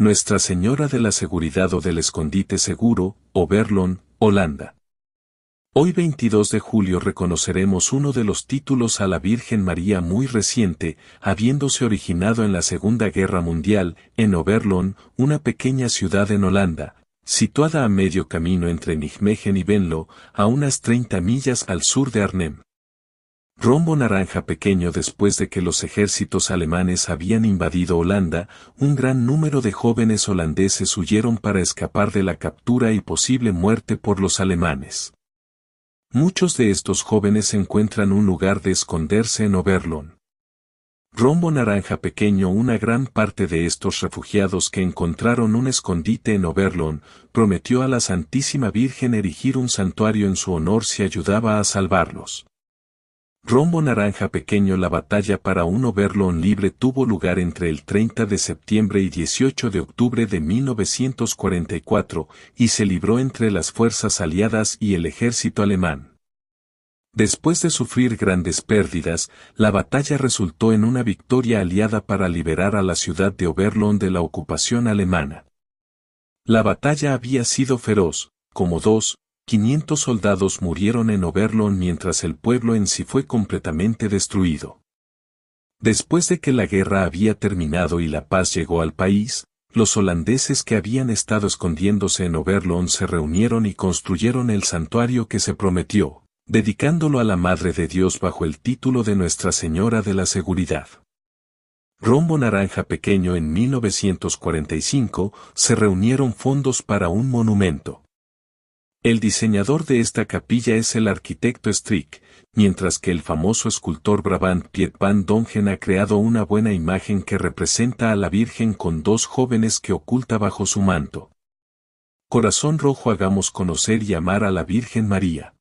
Nuestra Señora de la Seguridad o del Escondite Seguro, Oberlon, Holanda. Hoy 22 de julio reconoceremos uno de los títulos a la Virgen María muy reciente, habiéndose originado en la Segunda Guerra Mundial, en Oberlon, una pequeña ciudad en Holanda, situada a medio camino entre Nijmegen y Venlo, a unas 30 millas al sur de Arnhem. Rombo naranja pequeño después de que los ejércitos alemanes habían invadido Holanda, un gran número de jóvenes holandeses huyeron para escapar de la captura y posible muerte por los alemanes. Muchos de estos jóvenes encuentran un lugar de esconderse en Oberlón. Rombo naranja pequeño Una gran parte de estos refugiados que encontraron un escondite en Oberlón prometió a la Santísima Virgen erigir un santuario en su honor si ayudaba a salvarlos. Rombo Naranja Pequeño La batalla para un Oberlón libre tuvo lugar entre el 30 de septiembre y 18 de octubre de 1944 y se libró entre las fuerzas aliadas y el ejército alemán. Después de sufrir grandes pérdidas, la batalla resultó en una victoria aliada para liberar a la ciudad de Oberlon de la ocupación alemana. La batalla había sido feroz, como dos, 500 soldados murieron en Overloon mientras el pueblo en sí fue completamente destruido. Después de que la guerra había terminado y la paz llegó al país, los holandeses que habían estado escondiéndose en Overloon se reunieron y construyeron el santuario que se prometió, dedicándolo a la Madre de Dios bajo el título de Nuestra Señora de la Seguridad. Rombo Naranja Pequeño en 1945 se reunieron fondos para un monumento. El diseñador de esta capilla es el arquitecto Strick, mientras que el famoso escultor Brabant Piet van Dongen ha creado una buena imagen que representa a la Virgen con dos jóvenes que oculta bajo su manto. Corazón rojo hagamos conocer y amar a la Virgen María.